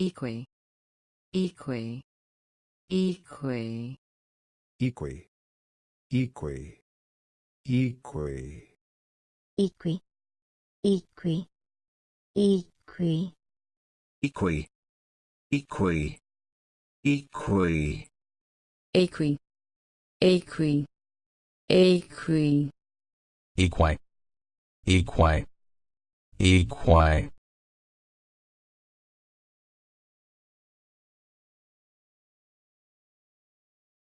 equi equi equi equi equi equi equi equi equi equi equi equi equi equi equi equi equi equi